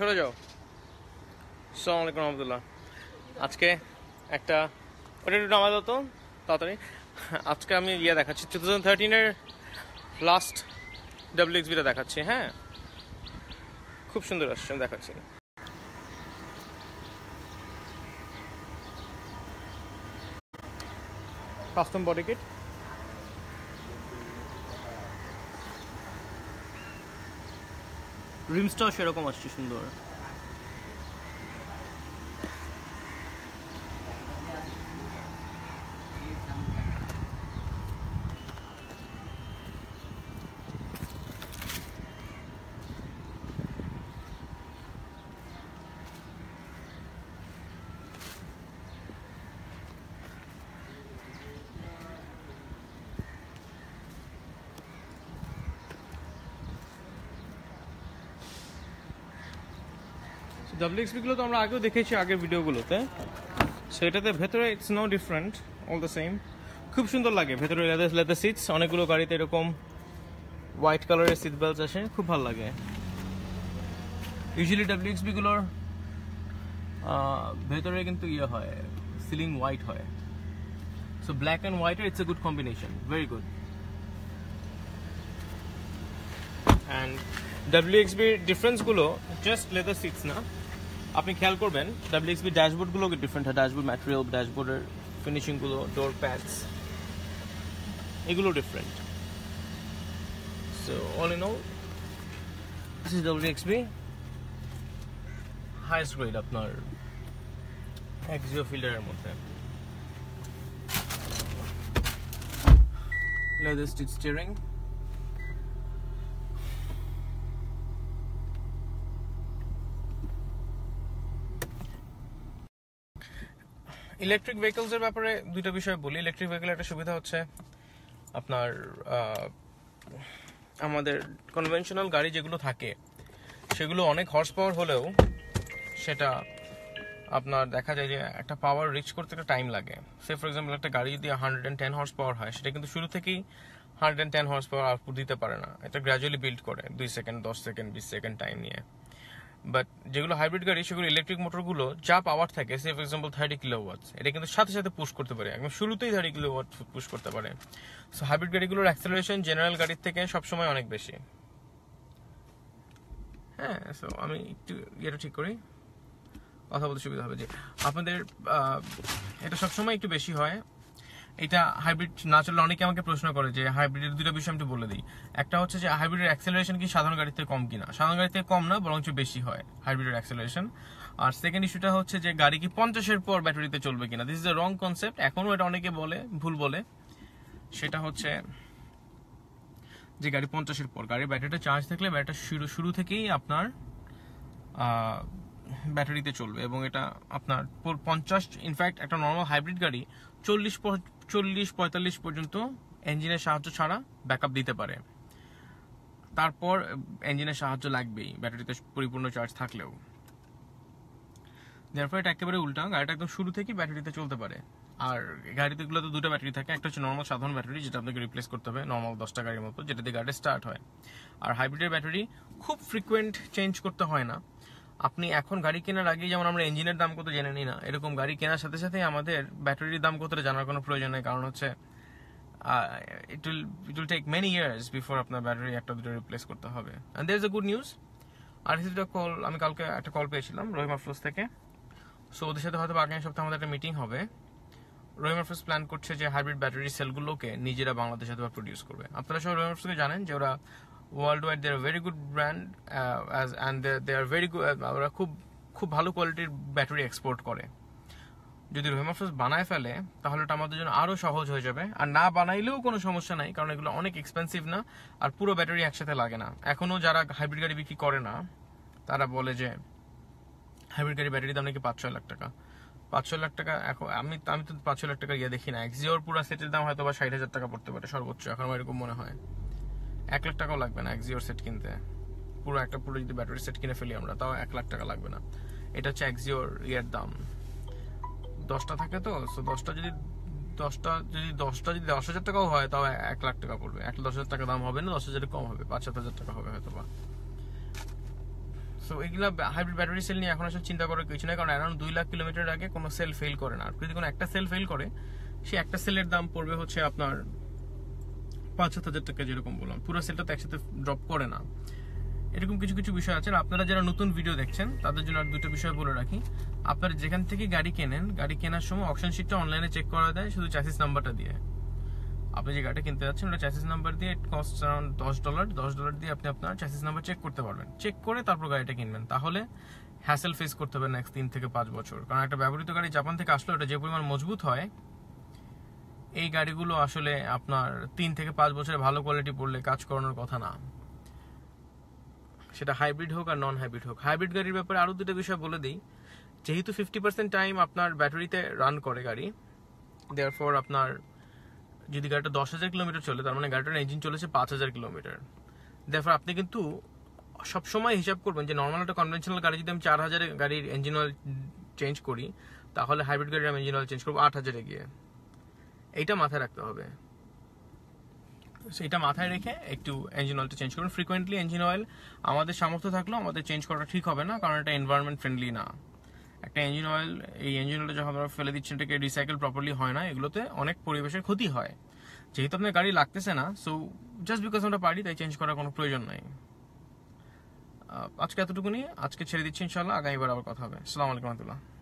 সরে যাও সালাম আলাইকুম রহমতুল্লাহ আজকে একটা ওটা একটু নামাজ হতো তাড়াতাড়ি আজকে আমি ইয়ে দেখাচ্ছি টু থাউজেন্ড থার্টিনের লাস্ট এক্সবিটা দেখাচ্ছি হ্যাঁ খুব সুন্দর আসছে আমি দেখাচ্ছি কাস্টম বডি কিট রিমসটাও সেরকম আসছে সুন্দর ডাব্লিউএক্সপিগুলো তো আমরা আগেও দেখেছি আগের ভিডিওগুলোতে সো এটাতে ভেতরে it's no different all the same খুব সুন্দর লাগে ভেতরে লেদার লেদার সিটস অনেকগুলো গাড়িতে এরকম হোয়াইট কালারের সিট বেল্ট আসে খুব ভালো লাগে ইউজুয়ালি ডাব্লিউএক্সপিগুলোর ভেতরে কিন্তু ইয়ে হয় সিলিং হোয়াইট হয় সো ব্ল্যাক অ্যান্ড হোয়াইটের it's a good combination very good and ডাব্লিউএক্সবির ডিফারেন্সগুলো জাস্ট লেদার সিটস না আপনি খেয়াল করবেন ডাব্লিউএক্সবি ড্যাশবোর্ডগুলো ডিফারেন্ট হয় ড্যাশবোর্ড ম্যাটেরিয়াল ড্যাশবোর্ডের ফিনিশিংগুলো ডোর প্যাডস এগুলো different so all in all this is W X B highest grade আপনার এক্সিও ফিল্ডারের মধ্যে লেদার স্টিচ স্টিয়ারিং ইলেকট্রিক ভেহিকলসের ব্যাপারে দুইটা বিষয় বলি ইলেকট্রিক ভেহিকল একটা সুবিধা হচ্ছে আপনার আমাদের কনভেনশনাল গাড়ি যেগুলো থাকে সেগুলো অনেক হর্স পাওয়ার হলেও সেটা আপনার দেখা যায় যে একটা পাওয়ার রিচ করতে একটা টাইম লাগে সে ফর এক্সাম্পল একটা গাড়ি যদি hundred and ten horse power হয় সেটা কিন্তু শুরু থেকেই hundred and ten horse power output দিতে পারে না এটা গ্র্যাজুয়ালি বিল্ড করে দুই সেকেন্ড দশ সেকেন্ড বিশ সেকেন্ড টাইম নিয়ে বাট যেগুলো হাইব্রিড গাড়ি সেগুলো ইলেকট্রিক মোটরগুলো যা পাওয়ার থাকে সে ফর এক্সাম্পল থার্টি ওয়াটস এটা কিন্তু সাথে সাথে পুশ করতে পারে একদম শুরুতেই থার্টি ওয়াট পুশ করতে পারে সো হাইব্রিড গাড়িগুলোর অ্যাক্সেলারেশন জেনারেল গাড়ির থেকে সবসময় অনেক বেশি হ্যাঁ সো আমি একটু এটা ঠিক করি কথা বলতে সুবিধা হবে যে আপনাদের এটা সবসময় একটু বেশি হয় এটা হাইব্রিড না চললে অনেকে আমাকে প্রশ্ন করে যে হাইব্রিডের দুটো বিষয় আমি বলে দিই একটা হচ্ছে যে হাইব্রিডের অ্যাক্সেলারেশন কি সাধারণ গাড়িতে কম কিনা সাধারণ গাড়িতে কম না বরঞ্চ বেশি হয় হাইব্রিডের অ্যাক্সেলারেশন আর সেকেন্ড ইস্যুটা হচ্ছে যে গাড়ি কি পঞ্চাশের পর ব্যাটারিতে চলবে কিনা this is the wrong concept এখনও এটা অনেকে বলে ভুল বলে সেটা হচ্ছে যে গাড়ি পঞ্চাশের পর গাড়ির ব্যাটারিটা চার্জ থাকলে ব্যাটারি শুরু শুরু থেকেই আপনার ব্যাটারিতে চলবে এবং এটা আপনার পঞ্চাশ ইনফ্যাক্ট একটা নর্মাল হাইব্রিড গাড়ি চল্লিশ চল্লিশ পঁয়তাল্লিশ পর্যন্ত ইঞ্জিনের সাহায্য ছাড়া ব্যাকআপ দিতে পারে তারপর ইঞ্জিনের সাহায্য লাগবেই ব্যাটারিতে পরিপূর্ণ চার্জ থাকলেও যার ফলে এটা একেবারে উল্টা গাড়িটা একদম শুরু থেকেই ব্যাটারিতে চলতে পারে আর গাড়িতেগুলো তো দুটো ব্যাটারি থাকে একটা হচ্ছে নর্মাল সাধারণ ব্যাটারি যেটা আপনাকে রিপ্লেস করতে হবে নর্মাল দশটা গাড়ির মতো যেটা দিয়ে গাড়িটা স্টার্ট হয় আর হাইব্রিডের ব্যাটারি খুব ফ্রিকুয়েন্ট চেঞ্জ করতে হয় না আপনি এখন গাড়ি কেনার আগে যেমন আমরা ইঞ্জিনের দাম কত জেনে নিই না এরকম গাড়ি কেনার সাথে সাথে আমাদের ব্যাটারির দাম কতটা জানার কোনো প্রয়োজন নেই কারণ হচ্ছে it will it will take many years before আপনার ব্যাটারি একটা দুটো রিপ্লেস করতে হবে and there is a good news আর হিসেবে কল আমি কালকে একটা কল পেয়েছিলাম রহিম আফরোজ থেকে সো ওদের সাথে হয়তো আগামী সপ্তাহে আমাদের একটা মিটিং হবে রহিম আফরোজ প্ল্যান করছে যে হাইব্রিড ব্যাটারি সেলগুলোকে নিজেরা বাংলাদেশে অথবা প্রডিউস করবে আপনারা সব রহিম আফরোজকে জানেন যে ওরা world they are very good brand as and they are very good ওরা খুব খুব ভালো কোয়ালিটির ব্যাটারি এক্সপোর্ট করে যদি রহিমাফস বানায় ফেলে তাহলে ওটা আমাদের জন্য আরও সহজ হয়ে যাবে আর না বানাইলেও কোনো সমস্যা নাই কারণ এগুলো অনেক এক্সপেন্সিভ না আর পুরো ব্যাটারি একসাথে লাগে না এখনও যারা হাইব্রিড গাড়ি বিক্রি করে না তারা বলে যে হাইব্রিড গাড়ি ব্যাটারি দাম নাকি পাঁচ ছয় লাখ টাকা পাঁচ ছয় লাখ টাকা এখন আমি আমি তো পাঁচ ছয় লাখ টাকা ইয়ে দেখি না এক্সিওর পুরো সেটের দাম হয়তো বা ষাট হাজার টাকা পড়তে পারে সর্বোচ্চ এখন আমার এরকম মনে হয় এক লাখ টাকাও লাগবে না এক জিওর সেট কিনতে পুরো একটা পুরো যদি ব্যাটারি সেট কিনে ফেলি আমরা তাও এক লাখ টাকা লাগবে না এটা হচ্ছে এক জিওর ইয়ের দাম দশটা থাকে তো সো দশটা যদি দশটা যদি দশটা যদি দশ হাজার টাকাও হয় তাও এক লাখ টাকা পড়বে এক দশ হাজার টাকা দাম হবে না দশ হাজারে কম হবে পাঁচ সাত হাজার টাকা হবে হয়তো বা সো এগুলো হাইব্রিড ব্যাটারি সেল নিয়ে এখন আসলে চিন্তা করার কিছু নাই কারণ অ্যারাউন্ড দুই লাখ কিলোমিটার আগে কোনো সেল ফেল করে না আর যদি কোনো একটা সেল ফেল করে সে একটা সেলের দাম পড়বে হচ্ছে আপনার পাঁচ সাত হাজার টাকা যেরকম বললাম পুরো সেলটা তো একসাথে ড্রপ করে না এরকম কিছু কিছু বিষয় আছে আপনারা যারা নতুন ভিডিও দেখছেন তাদের জন্য আর দুটো বিষয় বলে রাখি আপনারা যেখান থেকে গাড়ি কেনেন গাড়ি কেনার সময় অপশন শিটটা অনলাইনে চেক করা দেয় শুধু চ্যাসিস নাম্বারটা দিয়ে আপনি যে গাড়িটা কিনতে যাচ্ছেন ওটা চ্যাসিস নাম্বার দিয়ে ইট কস্ট অ্যারাউন্ড দশ ডলার দশ ডলার দিয়ে আপনি আপনার চ্যাসিস নাম্বার চেক করতে পারবেন চেক করে তারপর গাড়িটা কিনবেন তাহলে হ্যাসেল ফেস করতে হবে নেক্সট তিন থেকে পাঁচ বছর কারণ একটা ব্যবহৃত গাড়ি জাপান থেকে আসলে ওটা যে পরিমাণ মজবুত হয় এই গাড়িগুলো আসলে আপনার তিন থেকে পাঁচ বছরে ভালো কোয়ালিটি পড়লে কাজ করানোর কথা না সেটা হাইব্রিড হোক আর নন হাইব্রিড হোক হাইব্রিড গাড়ির ব্যাপারে আরও দুটো বিষয় বলে দিই যেহেতু ফিফটি পার্সেন্ট টাইম আপনার ব্যাটারিতে রান করে গাড়ি দেয়ার আপনার যদি গাড়িটা দশ হাজার কিলোমিটার চলে তার মানে গাড়িটার ইঞ্জিন চলেছে পাঁচ হাজার কিলোমিটার দেয়ার আপনি কিন্তু সবসময় হিসাব করবেন যে নর্মাল একটা কনভেনশনাল গাড়ি যদি আমি চার হাজারে গাড়ির ইঞ্জিন অয়েল চেঞ্জ করি তাহলে হাইব্রিড গাড়ির আমি ইঞ্জিন অয়েল চেঞ্জ করবো আট হাজারে গিয়ে এইটা মাথায় রাখতে হবে সেটা মাথায় রেখে একটু ইঞ্জিন অয়েলটা চেঞ্জ করুন ফ্রিকোয়েন্টলি ইঞ্জিন অয়েল আমাদের সামর্থ্য থাকলেও আমাদের চেঞ্জ করাটা ঠিক হবে না কারণ এটা এনভায়রনমেন্ট ফ্রেন্ডলি না একটা ইঞ্জিন অয়েল এই ইঞ্জিন অয়েলটা যখন আমরা ফেলে দিচ্ছেন এটাকে রিসাইকেল প্রপারলি হয় না এগুলোতে অনেক পরিবেশের ক্ষতি হয় যেহেতু আপনার গাড়ি লাগতেছে না সো জাস্ট বিকজ আমরা পারি তাই চেঞ্জ করার কোনো প্রয়োজন নাই আজকে এতটুকুনি আজকে ছেড়ে দিচ্ছি ইনশাল্লাহ আগামীবার আবার কথা হবে সালাম আলাইকুম রহমতুল্লাহ